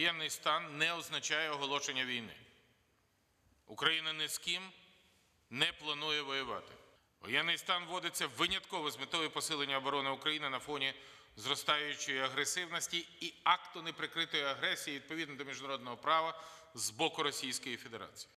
Воєнний стан не означає оголошення війни. Україна ні з ким не планує воювати. Воєнний стан вводиться винятково з метою посилення оборони України на фоні зростаючої агресивності і акту неприкритої агресії відповідно до міжнародного права з боку Російської Федерації.